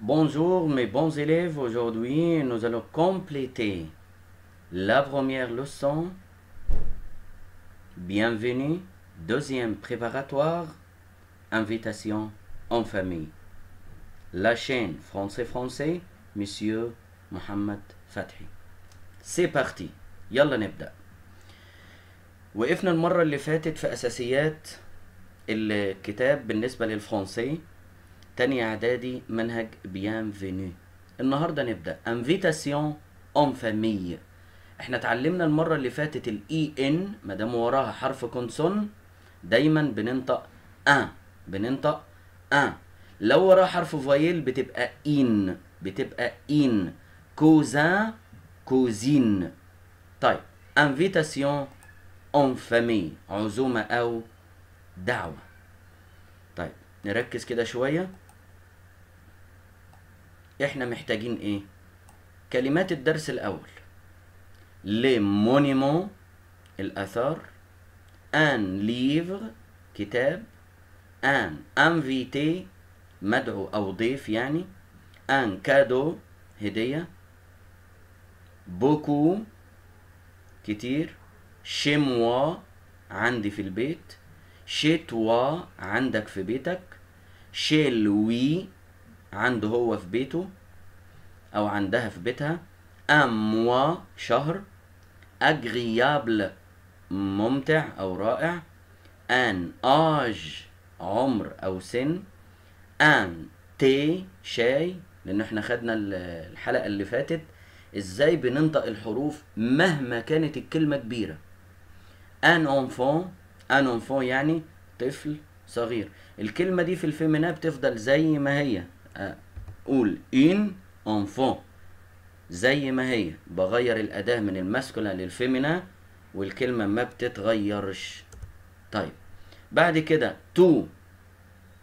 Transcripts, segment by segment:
Bonjour mes bons élèves, aujourd'hui nous allons compléter la première leçon. Bienvenue, deuxième préparatoire, invitation en famille. La chaîne français-français, monsieur Mohamed Fathi. C'est parti, يلا Nebda. وقفنا المرة اللي فاتت في أساسيات الكتاب français. تانية اعدادي منهج بيان فيني النهارده نبدا انفيتاسيون اون فامي احنا اتعلمنا المره اللي فاتت الاي ان e ما دام وراها حرف كونسون دايما بننطق ان بننطق ان لو وراها حرف فايل بتبقى ان بتبقى ان كوزان كوزين طيب انفيتاسيون اون فامي عزومه او دعوه طيب نركز كده شويه احنا محتاجين ايه كلمات الدرس الاول لي مونيمون الاثار ان ليفر كتاب ان انفيتي مدعو او ضيف يعني ان كادو هديه بوكو كتير شيموا عندي في البيت شيتوا عندك في بيتك شيلوي عنده هو في بيته او عندها في بيتها أموا شهر agréable ممتع او رائع ان آج عمر او سن ان تي شاي لان احنا خدنا الحلقه اللي فاتت ازاي بننطق الحروف مهما كانت الكلمه كبيره ان انفون ان انفون يعني طفل صغير الكلمه دي في الفيمينا بتفضل زي ما هي اقول ان انفون زي ما هي بغير الاداه من الماسكولا للفيمينا والكلمه ما بتتغيرش طيب بعد كده تو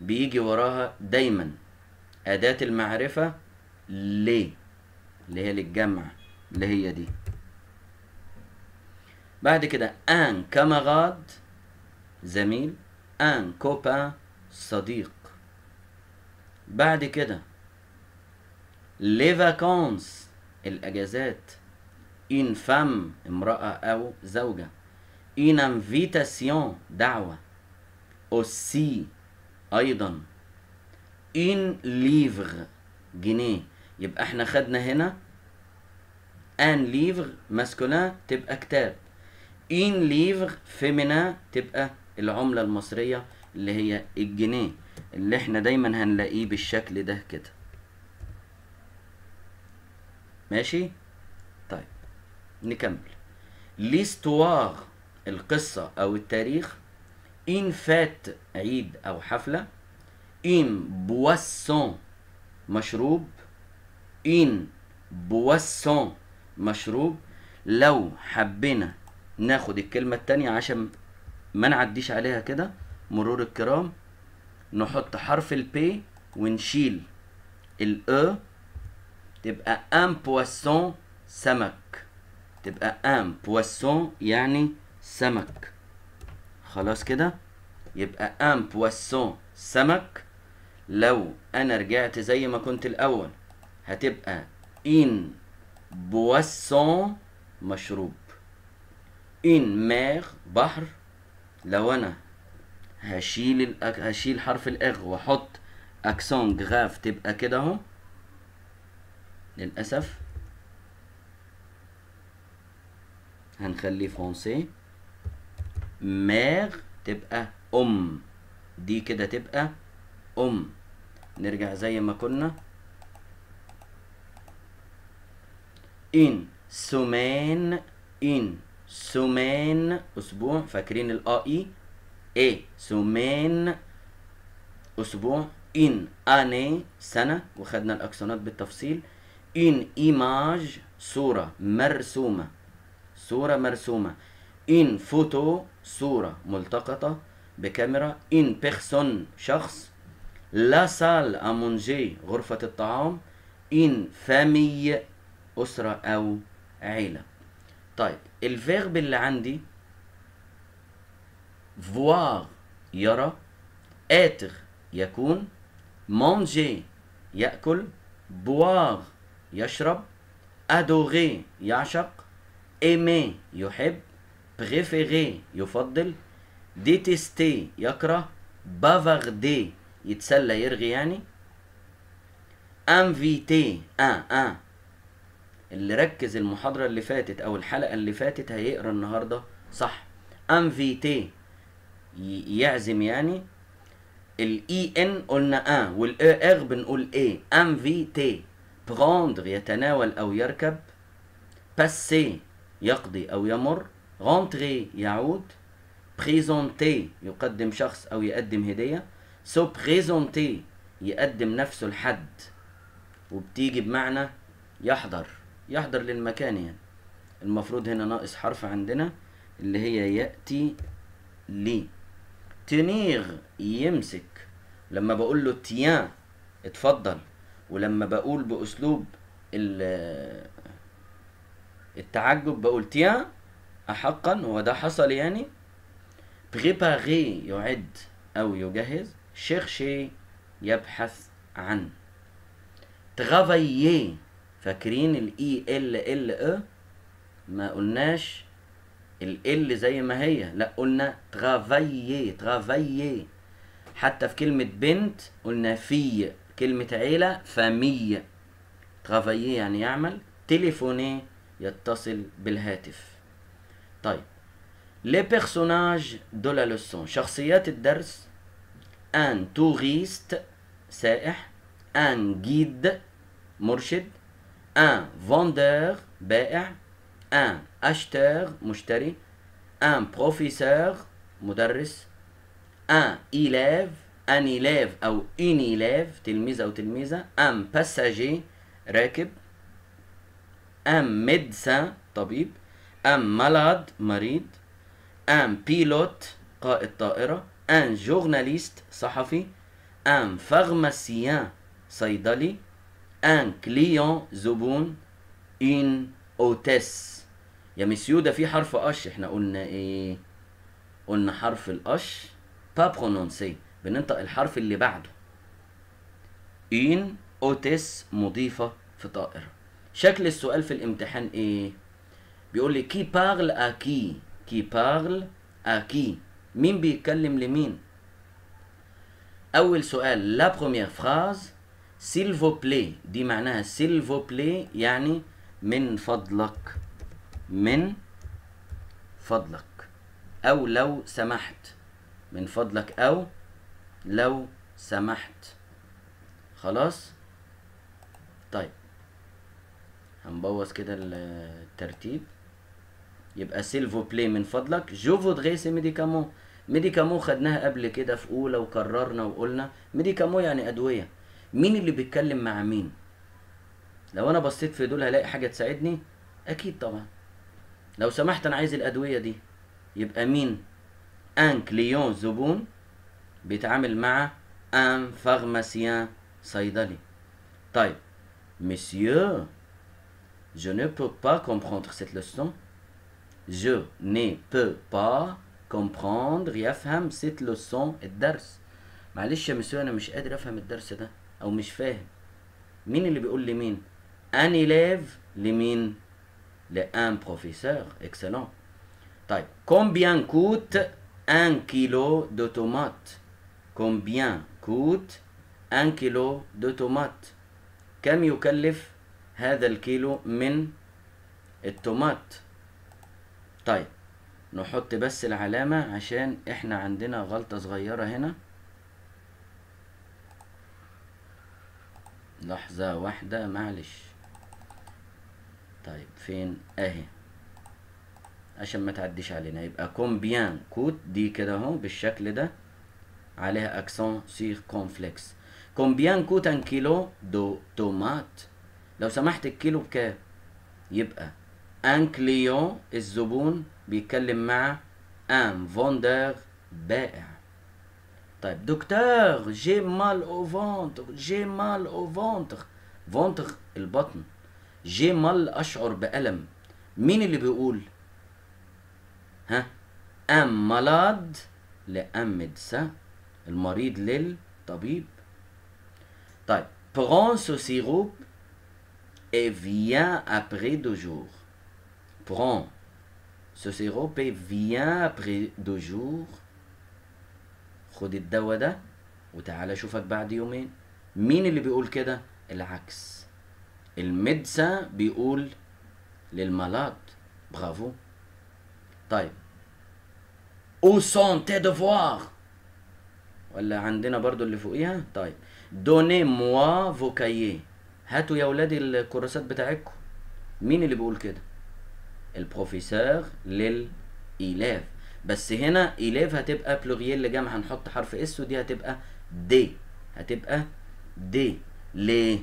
بيجي وراها دايما اداه المعرفه ليه اللي هي للجمع اللي هي دي بعد كده ان كامغاد زميل ان كوبا صديق بعد كده لي فاكونس الاجازات ان فام امراه او زوجه ان انفيتاسيون دعوه اوسي ايضا ان ليفر جنيه يبقى احنا خدنا هنا ان ليفر ماسكولان تبقى كتاب ان ليفر فيمينا تبقى العمله المصريه اللي هي الجنيه اللي احنا دايما هنلاقيه بالشكل ده كده ماشي طيب نكمل ليستواغ القصة أو التاريخ إن فات عيد أو حفلة إن بواسون مشروب إن بواسون مشروب لو حبينا ناخد الكلمة التانية عشان ما نعديش عليها كده مرور الكرام نحط حرف البي ونشيل الأ e، تبقى ان بواسون سمك تبقى ان بواسون يعني سمك خلاص كده يبقى ان بواسون سمك لو انا رجعت زي ما كنت الاول هتبقى ان بواسون مشروب ان مير بحر لو انا هشيل الأك... هشيل حرف الاغ واحط اكسون غاف تبقى كده اهو للاسف هنخليه فرنسي ماغ تبقى ام دي كده تبقى ام نرجع زي ما كنا ان سومان ان سومان اسبوع فاكرين الاي اي سومين اسبوع ان اني سنه وخدنا الاكسونات بالتفصيل ان ايماج صوره مرسومه صوره مرسومه ان فوتو صوره ملتقطه بكاميرا ان بيرسون شخص لا سال امونجي غرفه الطعام ان فامي اسره او عيله طيب الفيرب اللي عندي voir يرى être يكون manger يأكل boire يشرب adorer يعشق aimer يحب préférer يفضل détester يكره bavarder يتسلى يرغي يعني انفيتي ان ان اللي ركز المحاضرة اللي فاتت أو الحلقة اللي فاتت هيقرا النهاردة صح انفيتي يعزم يعني الاي ان قلنا ان والاي ار بنقول ايه انفيتي بروندر يتناول او يركب باسي يقضي او يمر رونتري يعود بريزونتي يقدم شخص او يقدم هديه سو بريزونتي يقدم نفسه لحد وبتيجي بمعنى يحضر يحضر للمكان يعني المفروض هنا ناقص حرف عندنا اللي هي ياتي لي تنيغ يمسك لما بقول له تيان اتفضل ولما بقول باسلوب التعجب بقول تيان احقا آه، هو ده حصل يعني بريباري يعد او يجهز شيرشي يبحث عن ترافايي فاكرين الاي ال ال e ا e؟ ما قلناش ال زي ما هي لا قلنا ترافايي ترافايي حتى في كلمة بنت قلنا في كلمة عيلة فامي ترافايي يعني يعمل تليفوني يتصل بالهاتف طيب لي بيرسوناج دو لا لوسون شخصيات الدرس ان توريست سائح ان جيد مرشد ان فوندور بائع ان اشتر مشتري ان بروفيسور مدرس ان إليف ان إليف او ان إليف تلميذ او تلميذه ان باساجي راكب ان ميدسا طبيب ان مالاد مريض ان بيلوت قائد طائره ان جورناليست صحفي ان فارماسيان صيدلي ان كليون زبون ان اوتيس يا مسيو ده في حرف اش احنا قلنا ايه قلنا حرف الاش با برونونسي بننطق الحرف اللي بعده ان اوتس مضيفه في طائره شكل السؤال في الامتحان ايه بيقول لي كي بارل اكي كي بارل اكي مين بيتكلم لمين اول سؤال لا بروميير فراز سيلفو بلي دي معناها سيلفو بلي يعني من فضلك من فضلك أو لو سمحت من فضلك أو لو سمحت خلاص طيب هنبوظ كده الترتيب يبقى سيلفو بلاي من فضلك جو فودغي سي ميديكامون ميديكامو خدناها قبل كده في اولى وكررنا وقلنا ميديكامو يعني ادويه مين اللي بيتكلم مع مين لو انا بصيت في دول هلاقي حاجه تساعدني اكيد طبعا لو سمحت انا عايز الادويه دي يبقى مين ان كليون زبون بيتعامل مع ان فارماسيان صيدلي طيب مسيو je ne peux pas comprendre cette leçon je ne peux pas comprendre يفهم cette leçon الدرس معلش يا مسيو انا مش قادر افهم الدرس ده او مش فاهم مين اللي بيقول لمين ان ليف لمين لان بروفيسور اكسلون طيب combien coûte un kilo de tomates combien coûte un kilo de tomates كم يكلف هذا الكيلو من الطماط طيب نحط بس العلامة عشان احنا عندنا غلطة صغيرة هنا لحظة واحدة معلش طيب فين اهي عشان ما تعديش علينا يبقى كومبيان كوت دي كده اهو بالشكل ده عليها اكسون سير كونفليكس كومبيان كوت ان كيلو دو تومات لو سمحت الكيلو بكام يبقى ان كليون الزبون بيتكلم مع ان فوندر بائع طيب دكتور جي مال او فونتر جي مال او فونتر فونتر البطن جمل أشعر بألم مين اللي بيقول ها أم مالاد لام لأمدسة المريض للطبيب طيب برون سو سيروب اي فيان ابري دو جور برون سو سيروب اي فيان ابري دو جور خد الدواء ده وتعالى اشوفك بعد يومين مين اللي بيقول كده العكس الميدسان بيقول للملاط برافو طيب او سون تي دفوار ولا عندنا برضو اللي فوقيها طيب دوني موا فوكاييه هاتوا يا ولادي الكراسات بتاعتكم مين اللي بيقول كده البروفيسور للإيلاف بس هنا إيلاف هتبقى بلوريال جام هنحط حرف اس ودي هتبقى دي هتبقى دي ليه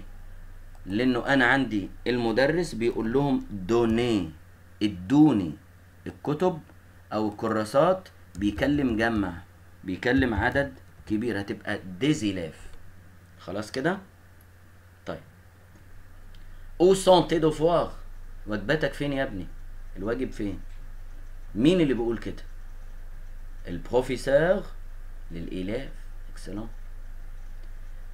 لانه انا عندي المدرس بيقول لهم دوني ادوني الكتب او الكراسات بيكلم جمع بيكلم عدد كبير هتبقى ديزيلاف خلاص كده طيب او سونتي دو فوار واجباتك فين يا ابني الواجب فين مين اللي بيقول كده البروفيسور للالاف اكسلنت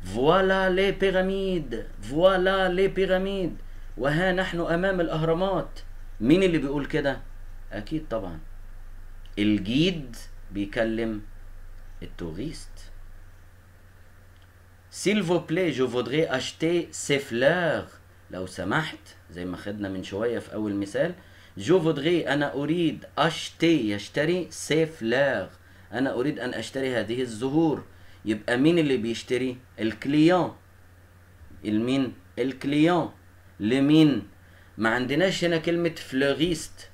Voilà les pyramides Voilà les pyramides وها نحن أمام الأهرامات مين اللي بيقول كده؟ أكيد طبعا الجيد بيكلم التوريست S'il vous plaît, je voudrais acheter ces fleurs. لو سمحت زي ما خدنا من شوية في أول مثال جو voudrais, أنا أريد أشتي يشتري سي fleurs. أنا أريد أن أشتري هذه الزهور يبقى مين اللي بيشتري الكليون المين الكليون لمين ما عندناش هنا كلمة فلوغيست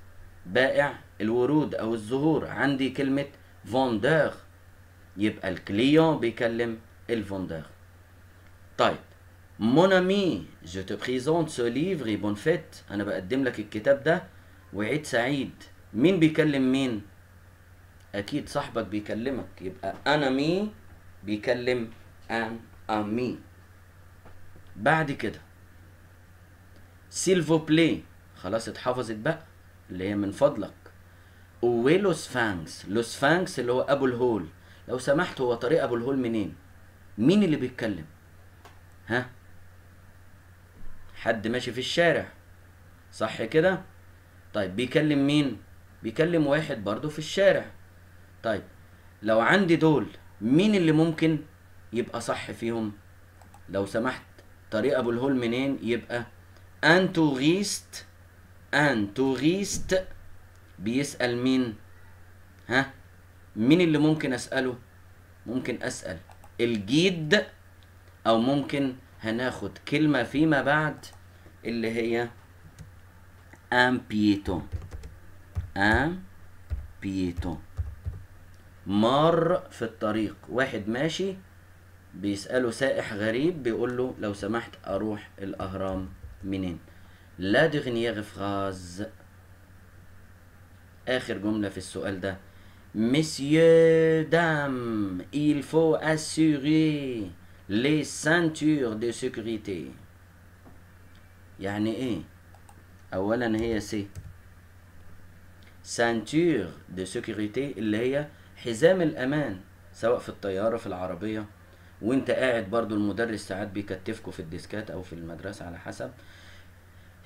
بائع الورود او الزهور عندي كلمة فوندور يبقى الكليون بيكلم الفوندور طيب مون امي جو تو بريزونت سو ليفري بون فيت انا بقدم لك الكتاب ده وعيد سعيد مين بيكلم مين اكيد صاحبك بيكلمك يبقى انا مي بيكلم ان امي مي بعد كده سيلفو بلاي خلاص اتحفظت بقى اللي هي من فضلك اويلوس سفانكس لو سفانكس اللي هو ابو الهول لو سمحت هو طريق ابو الهول منين مين اللي بيتكلم ها حد ماشي في الشارع صح كده طيب بيكلم مين بيكلم واحد برضو في الشارع طيب لو عندي دول مين اللي ممكن يبقى صح فيهم لو سمحت طريق ابو الهول منين يبقى انتوغيست انتوغيست بيسال مين ها مين اللي ممكن اساله ممكن اسال الجيد او ممكن هناخد كلمه فيما بعد اللي هي امبيتو امبيتو مار في الطريق واحد ماشي بيسأله سائح غريب بيقول له لو سمحت أروح الأهرام منين لا دغني فراز آخر جملة في السؤال ده مسيو دام il faut assurer les ceintures de sécurité. يعني ايه؟ أولا هي سي سانتور دو سيكوريتي اللي هي حزام الامان سواء في الطياره في العربيه وانت قاعد برضو المدرس ساعات بيكتفكوا في الديسكات او في المدرسه على حسب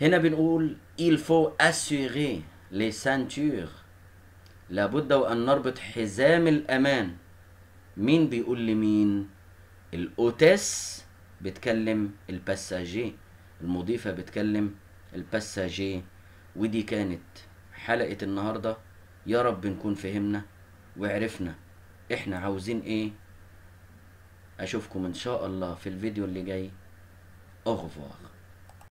هنا بنقول il faut assurer les ceintures لابد وان نربط حزام الامان مين بيقول لمين الاوتيس بتكلم الباساجي المضيفه بتكلم الباساجي ودي كانت حلقه النهارده يا رب نكون فهمنا وعرفنا احنا عاوزين ايه اشوفكم ان شاء الله في الفيديو اللي جاي اغفر